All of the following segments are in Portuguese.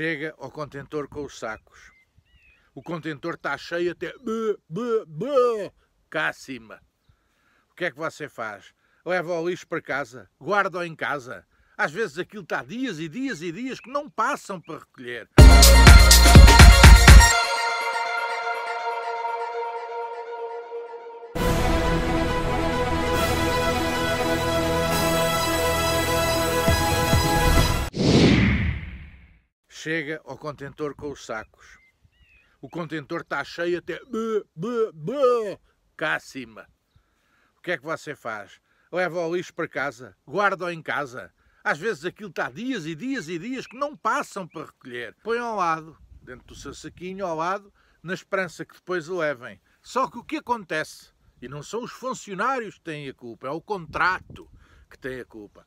chega ao contentor com os sacos. O contentor está cheio até cá acima. O que é que você faz? Leva o lixo para casa, guarda-o em casa. Às vezes aquilo está dias e dias e dias que não passam para recolher. chega ao contentor com os sacos. O contentor está cheio até cá acima. O que é que você faz? Leva o lixo para casa, guarda-o em casa. Às vezes aquilo está dias e dias e dias que não passam para recolher. Põe ao lado, dentro do seu saquinho, ao lado, na esperança que depois o levem. Só que o que acontece, e não são os funcionários que têm a culpa, é o contrato que tem a culpa.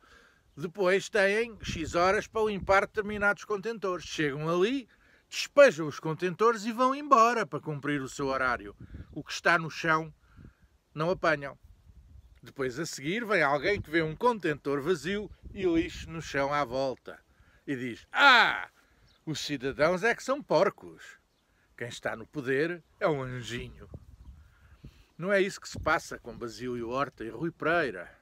Depois têm X horas para limpar determinados contentores. Chegam ali, despejam os contentores e vão embora para cumprir o seu horário. O que está no chão não apanham. Depois a seguir vem alguém que vê um contentor vazio e lixo no chão à volta. E diz: Ah, os cidadãos é que são porcos. Quem está no poder é um anjinho. Não é isso que se passa com Basílio Horta e Rui Pereira.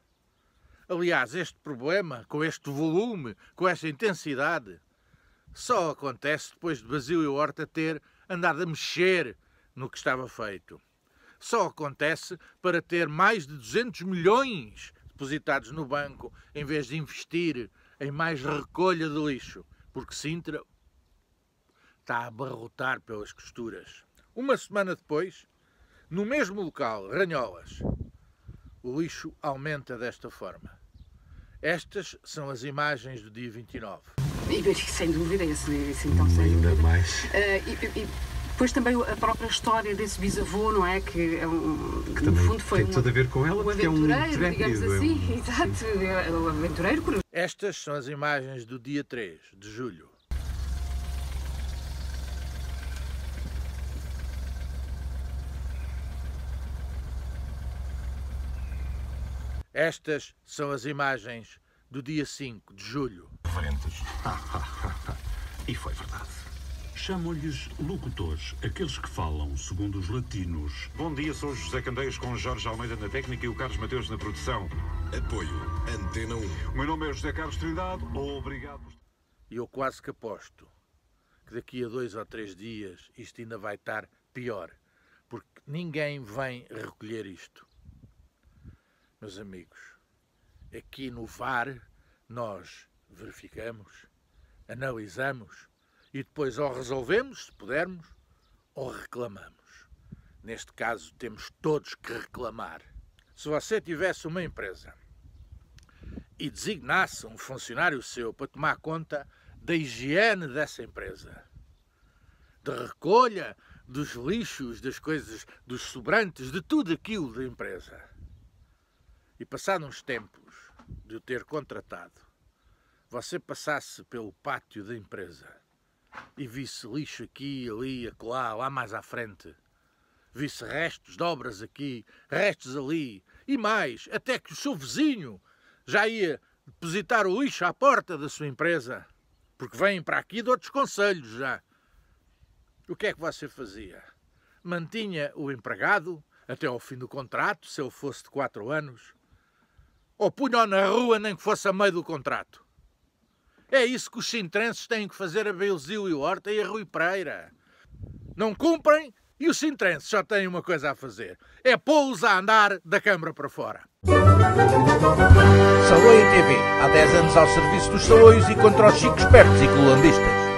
Aliás, este problema, com este volume, com esta intensidade, só acontece depois de Basílio Horta ter andado a mexer no que estava feito. Só acontece para ter mais de 200 milhões depositados no banco em vez de investir em mais recolha de lixo, porque Sintra está a abarrotar pelas costuras. Uma semana depois, no mesmo local, Ranholas, o lixo aumenta desta forma. Estas são as imagens do dia 29. E, sem dúvida, esse, esse então, sem Ainda dúvida. mais. Uh, e, e, depois também a própria história desse bisavô, não é? Que, é um, que no fundo foi tem um, tudo a ver com ela, é um aventureiro, é um digamos assim. É um... Exato, o aventureiro. Estas são as imagens do dia 3 de julho. Estas são as imagens do dia 5 de julho. Frentes. e foi verdade. Chamam-lhes locutores, aqueles que falam, segundo os latinos. Bom dia, sou José Candeias com Jorge Almeida na técnica e o Carlos Mateus na produção. Apoio Antena 1. O meu nome é José Carlos Trindade. Obrigado. E eu quase que aposto que daqui a dois ou três dias isto ainda vai estar pior, porque ninguém vem recolher isto meus amigos, aqui no VAR nós verificamos, analisamos e depois ou resolvemos, se pudermos, ou reclamamos. Neste caso, temos todos que reclamar. Se você tivesse uma empresa e designasse um funcionário seu para tomar conta da higiene dessa empresa, da recolha dos lixos, das coisas, dos sobrantes, de tudo aquilo da empresa, passados uns tempos de o ter contratado, você passasse pelo pátio da empresa e visse lixo aqui, ali, acolá, lá mais à frente, visse restos de obras aqui, restos ali, e mais, até que o seu vizinho já ia depositar o lixo à porta da sua empresa, porque vêm para aqui de outros conselhos já. O que é que você fazia? Mantinha o empregado até ao fim do contrato, se ele fosse de quatro anos, ou punham na rua nem que fosse a meio do contrato. É isso que os sintrenses têm que fazer a Belzil e Horta e a Rui Pereira. Não cumprem e os sintrenses só têm uma coisa a fazer. É pô-los a andar da Câmara para fora. Saloio TV, há 10 anos ao serviço dos saloios e contra os chicos espertos e colombistas.